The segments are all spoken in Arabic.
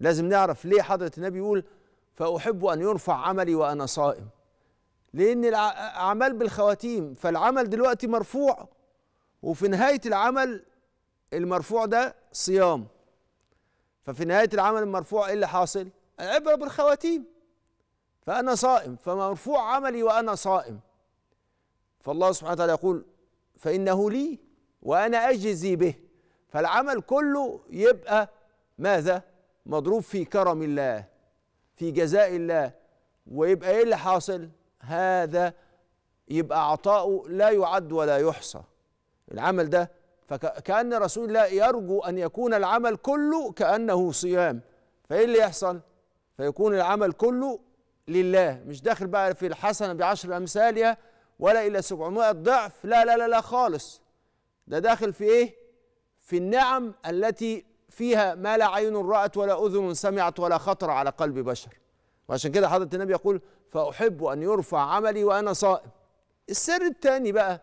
لازم نعرف ليه حضرة النبي يقول فأحب أن يرفع عملي وأنا صائم لأن الأعمال بالخواتيم فالعمل دلوقتي مرفوع وفي نهاية العمل المرفوع ده صيام ففي نهاية العمل المرفوع إيه اللي حاصل؟ العبرة بالخواتيم فأنا صائم فمرفوع عملي وأنا صائم فالله سبحانه وتعالى يقول فإنه لي وأنا أجزي به فالعمل كله يبقى ماذا؟ مضروب في كرم الله في جزاء الله ويبقى ايه اللي حاصل هذا يبقى عطاؤه لا يعد ولا يحصى العمل ده فكأن رسول الله يرجو أن يكون العمل كله كأنه صيام فإيه اللي يحصل فيكون العمل كله لله مش داخل بقى في الحسنة بعشر أمثالها ولا إلى 700 ضعف لا لا لا لا خالص ده داخل في إيه في النعم التي فيها ما لا عين رأت ولا أذن سمعت ولا خطر على قلب بشر وعشان كده حضرة النبي يقول فأحب أن يرفع عملي وأنا صائم السر الثاني بقى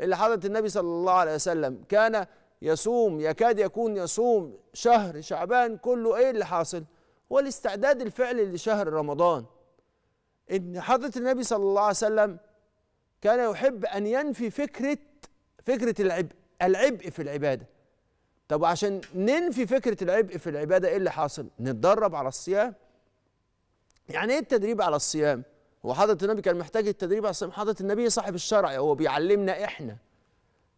اللي حضرة النبي صلى الله عليه وسلم كان يصوم يكاد يكون يصوم شهر شعبان كله ايه اللي حاصل هو الاستعداد الفعلي لشهر رمضان ان حضرة النبي صلى الله عليه وسلم كان يحب ان ينفي فكرة فكرة العبء العبء في العبادة طب وعشان ننفي فكره العبء في العباده ايه اللي حاصل؟ نتدرب على الصيام. يعني ايه التدريب على الصيام؟ هو حضره النبي كان محتاج التدريب على الصيام، حضره النبي صاحب الشرع هو بيعلمنا احنا.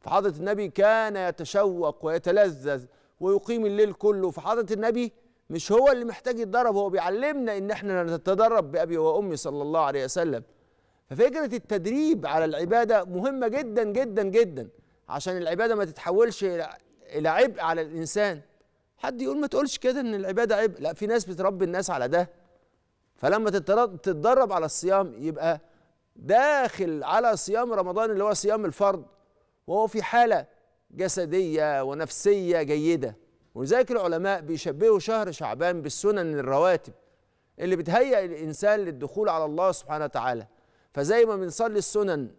فحضره النبي كان يتشوق ويتلذذ ويقيم الليل كله، فحضره النبي مش هو اللي محتاج يتدرب هو بيعلمنا ان احنا نتدرب بابي وامي صلى الله عليه وسلم. ففكره التدريب على العباده مهمه جدا جدا جدا عشان العباده ما تتحولش الى عبء على الانسان حد يقول ما تقولش كده ان العباده عبء لا في ناس بتربي الناس على ده فلما تتدرب على الصيام يبقى داخل على صيام رمضان اللي هو صيام الفرض وهو في حاله جسديه ونفسيه جيده ولذلك العلماء بيشبهوا شهر شعبان بالسنن الرواتب اللي بتهيئ الانسان للدخول على الله سبحانه وتعالى فزي ما بنصلي السنن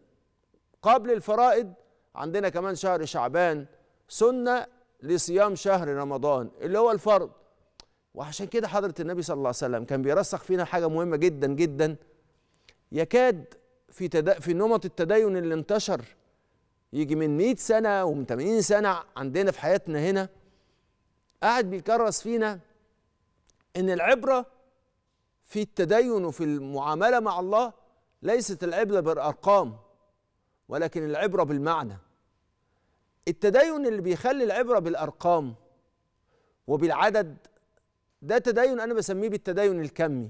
قبل الفرائض عندنا كمان شهر شعبان سنة لصيام شهر رمضان اللي هو الفرض وعشان كده حضرة النبي صلى الله عليه وسلم كان بيرسخ فينا حاجة مهمة جدا جدا يكاد في تد... في نمط التدين اللي انتشر يجي من 100 سنة ومن 80 سنة عندنا في حياتنا هنا قاعد بيكرس فينا ان العبرة في التدين وفي المعاملة مع الله ليست العبرة بالأرقام ولكن العبرة بالمعنى التدين اللي بيخلي العبره بالارقام وبالعدد ده تدين انا بسميه بالتدين الكمي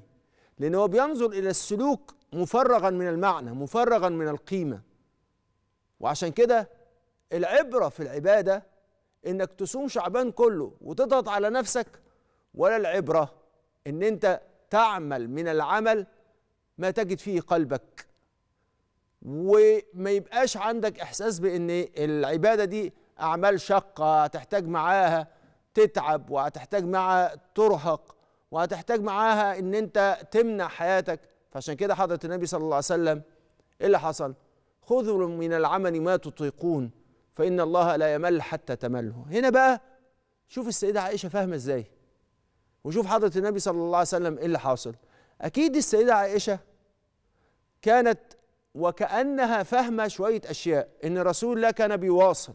لان هو بينظر الى السلوك مفرغا من المعنى مفرغا من القيمه وعشان كده العبره في العباده انك تصوم شعبان كله وتضغط على نفسك ولا العبره ان انت تعمل من العمل ما تجد فيه قلبك وما يبقاش عندك احساس بان العباده دي اعمال شاقه هتحتاج معاها تتعب وهتحتاج معاها ترهق وهتحتاج معاها ان انت تمنع حياتك فعشان كده حضره النبي صلى الله عليه وسلم ايه اللي حصل؟ خذوا من العمل ما تطيقون فان الله لا يمل حتى تملوا هنا بقى شوف السيده عائشه فاهمه ازاي وشوف حضره النبي صلى الله عليه وسلم ايه اللي حاصل اكيد السيده عائشه كانت وكأنها فاهمة شوية أشياء إن رسول الله كان بيواصل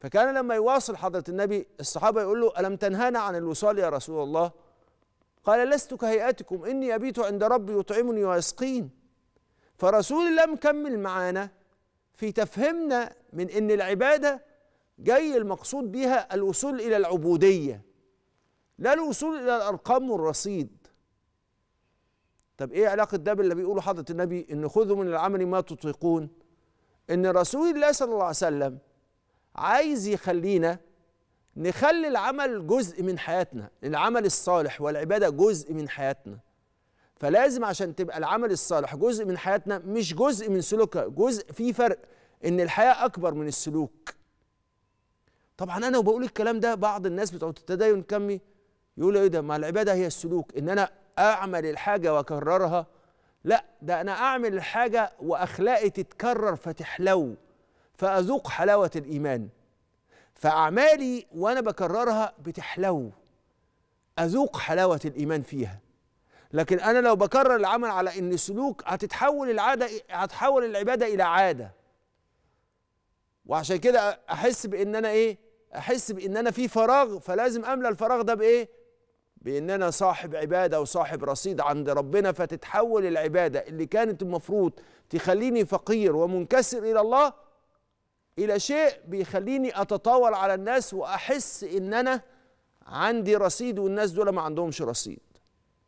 فكان لما يواصل حضرة النبي الصحابة يقول له ألم تنهانا عن الوصال يا رسول الله قال لست كهيئتكم إني أبيت عند ربي يطعمني ويسقين فرسول الله مكمل معانا في تفهمنا من إن العبادة جاي المقصود بها الوصول إلى العبودية لا الوصول إلى الأرقام والرصيد طب ايه علاقه ده باللي بيقوله حضره النبي ان خذوا من العمل ما تطيقون ان رسول الله صلى الله عليه وسلم عايز يخلينا نخلي العمل جزء من حياتنا العمل الصالح والعباده جزء من حياتنا فلازم عشان تبقى العمل الصالح جزء من حياتنا مش جزء من سلوكها جزء في فرق ان الحياه اكبر من السلوك طبعا انا وبقول الكلام ده بعض الناس بتوع التدين كمي يقولوا ايه ده ما العباده هي السلوك ان انا اعمل الحاجه واكررها لا ده انا اعمل الحاجه واخلاقي تتكرر فتحلو فاذوق حلاوه الايمان فاعمالي وانا بكررها بتحلو اذوق حلاوه الايمان فيها لكن انا لو بكرر العمل على ان سلوك هتتحول العاده هتحول العباده الى عاده وعشان كده احس بان انا ايه احس بان انا في فراغ فلازم املى الفراغ ده بايه بان انا صاحب عباده وصاحب رصيد عند ربنا فتتحول العباده اللي كانت المفروض تخليني فقير ومنكسر الى الله الى شيء بيخليني اتطاول على الناس واحس ان انا عندي رصيد والناس دول ما عندهمش رصيد